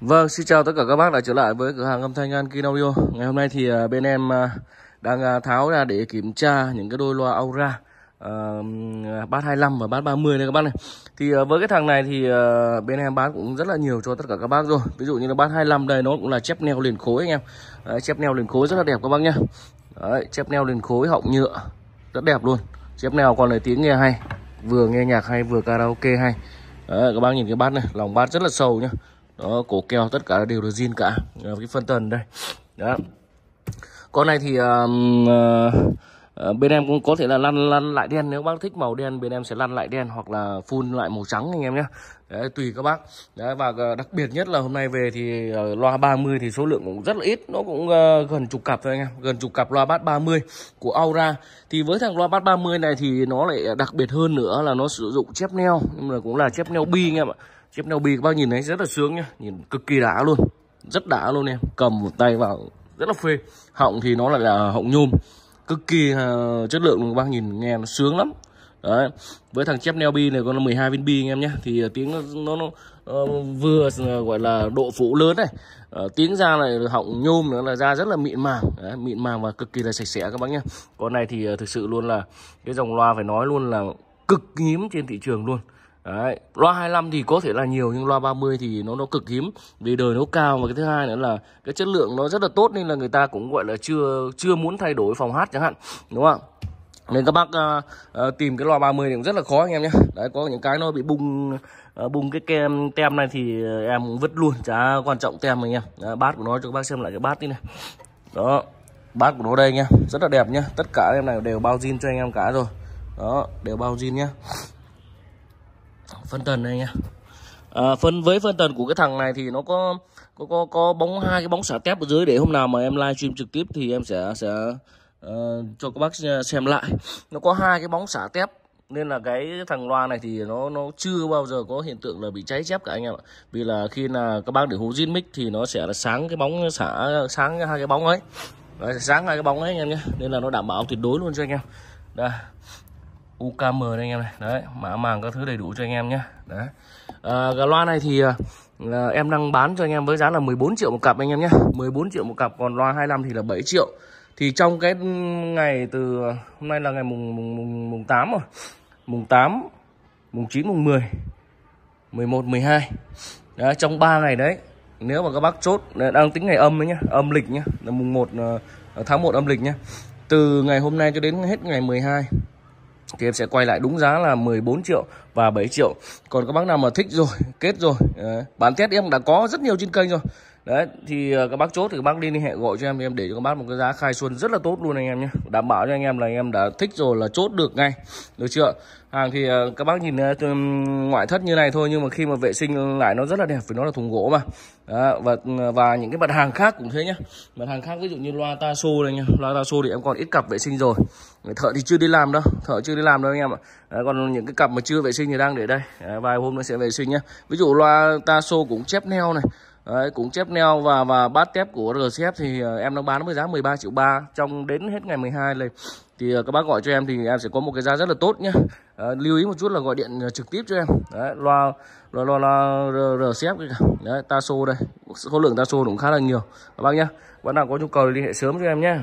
Vâng, xin chào tất cả các bác đã trở lại với cửa hàng âm thanh Ankin Audio Ngày hôm nay thì à, bên em à, đang à, tháo ra để kiểm tra những cái đôi loa Aura uh, Bát 25 và bát 30 này các bác này Thì với cái thằng này thì bên em bán cũng rất là nhiều cho tất cả các bác rồi Ví dụ như là bát 25 đây nó cũng là chép neo liền khối anh em Đấy, Chép neo liền khối rất là đẹp các bác nhá Đấy, chép neo liền khối họng nhựa Rất đẹp luôn Chép neo còn lời tiếng nghe hay Vừa nghe nhạc hay vừa karaoke hay Đấy, các bác nhìn cái bát này, lòng bát rất là sâu nhá đó cổ keo tất cả đều là zin cả cái phân tần đây đó con này thì uh, uh, Ờ, bên em cũng có thể là lăn lăn lại đen nếu bác thích màu đen bên em sẽ lăn lại đen hoặc là phun lại màu trắng anh em nhé Đấy, tùy các bác Đấy, và ờ, đặc biệt nhất là hôm nay về thì uh, loa 30 thì số lượng cũng rất là ít nó cũng gần chục cặp thôi anh em gần chục cặp loa bát 30 của Aura thì với thằng loa bát 30 này thì nó lại đặc biệt hơn nữa là nó sử dụng chép neo nhưng mà cũng là chép neo bi anh em ạ chép neo bi các bác nhìn thấy rất là sướng nhá nhìn cực kỳ đã luôn rất đã luôn em cầm một tay vào rất là phê họng thì nó lại là họng nhôm cực kỳ uh, chất lượng luôn các bác nhìn nghe nó sướng lắm đấy với thằng chép neo bi này con là 12 viên bi anh em nhé thì ờ, tiếng nó, nó, nó uh, vừa ờ, gọi là độ phủ lớn này uh, tiếng ra này họng nhôm nữa là ra rất là mịn màng đấy, mịn màng và cực kỳ là sạch sẽ các bác nhé con này thì uh, thực sự luôn là cái dòng loa phải nói luôn là cực hiếm trên thị trường luôn Đấy, loa 25 thì có thể là nhiều nhưng loa 30 thì nó nó cực hiếm vì đời nó cao và cái thứ hai nữa là cái chất lượng nó rất là tốt nên là người ta cũng gọi là chưa chưa muốn thay đổi phòng hát chẳng hạn đúng không nên các bác uh, uh, tìm cái loa 30 thì cũng rất là khó anh em nhé đấy có những cái nó bị bung uh, bung cái kem tem này thì em vứt luôn chả quan trọng tem anh em đấy, bát của nó cho các bác xem lại cái bát đi này đó bát của nó đây nha rất là đẹp nhá tất cả em này đều bao zin cho anh em cả rồi đó đều bao zin nhá phân tần đây nha à, phân với phân tần của cái thằng này thì nó có có có, có bóng hai cái bóng xả tép ở dưới để hôm nào mà em livestream trực tiếp thì em sẽ sẽ uh, cho các bác xem lại nó có hai cái bóng xả tép nên là cái thằng loa này thì nó nó chưa bao giờ có hiện tượng là bị cháy chép cả anh em ạ vì là khi là các bác để hú zin mic thì nó sẽ là sáng cái bóng xả sáng hai cái bóng ấy Đấy, sáng hai cái bóng ấy anh em nhé nên là nó đảm bảo tuyệt đối luôn cho anh em đây UKM đây anh em này đấy mã màng các thứ đầy đủ cho anh em nhé đấy à, cái loa này thì à, em đang bán cho anh em với giá là 14 triệu một cặp anh em nhé 14 triệu một cặp còn loa 25 thì là 7 triệu thì trong cái ngày từ hôm nay là ngày mùng mùng mùng, mùng 8 rồi mùng 8 mùng 9 mùng 10 11 12 đấy, trong 3 ngày đấy nếu mà các bác chốt đang tính ngày âm ấy nhá âm lịch nhá là mùng 1 à, tháng 1 âm lịch nhá từ ngày hôm nay cho đến hết ngày 12 thì em sẽ quay lại đúng giá là 14 triệu và 7 triệu còn các bác nào mà thích rồi kết rồi ờ, bán test em đã có rất nhiều trên kênh rồi đấy thì ờ, các bác chốt thì các bác liên hệ gọi cho em em để cho các bác một cái giá khai xuân rất là tốt luôn anh em nhé đảm bảo cho anh em là anh em đã thích rồi là chốt được ngay được chưa hàng thì ờ, các bác nhìn ờ, ngoại thất như này thôi nhưng mà khi mà vệ sinh lại nó rất là đẹp vì nó là thùng gỗ mà Đó, và và những cái mặt hàng khác cũng thế nhá mặt hàng khác ví dụ như loa taso này nhá loa taso thì em còn ít cặp vệ sinh rồi thợ thì chưa đi làm đâu thợ chưa đi làm đâu anh em ạ à, còn những cái cặp mà chưa vệ sinh thì đang để đây à, vài hôm nữa sẽ vệ sinh nhá ví dụ loa taso cũng chép neo này Đấy, cũng chép neo và và bát tép của RCF thì ờ, em đang bán với giá 13 triệu 3 trong đến hết ngày 12 này thì ờ, các bác gọi cho em thì em sẽ có một cái giá rất là tốt nhé à, ờ, lưu ý một chút là gọi điện trực tiếp cho em đấy, loa loa loa, loa rcf đấy taso đây số lượng ta taso cũng khá là nhiều các bác nhé bạn nào có nhu cầu thì liên hệ sớm cho em nhé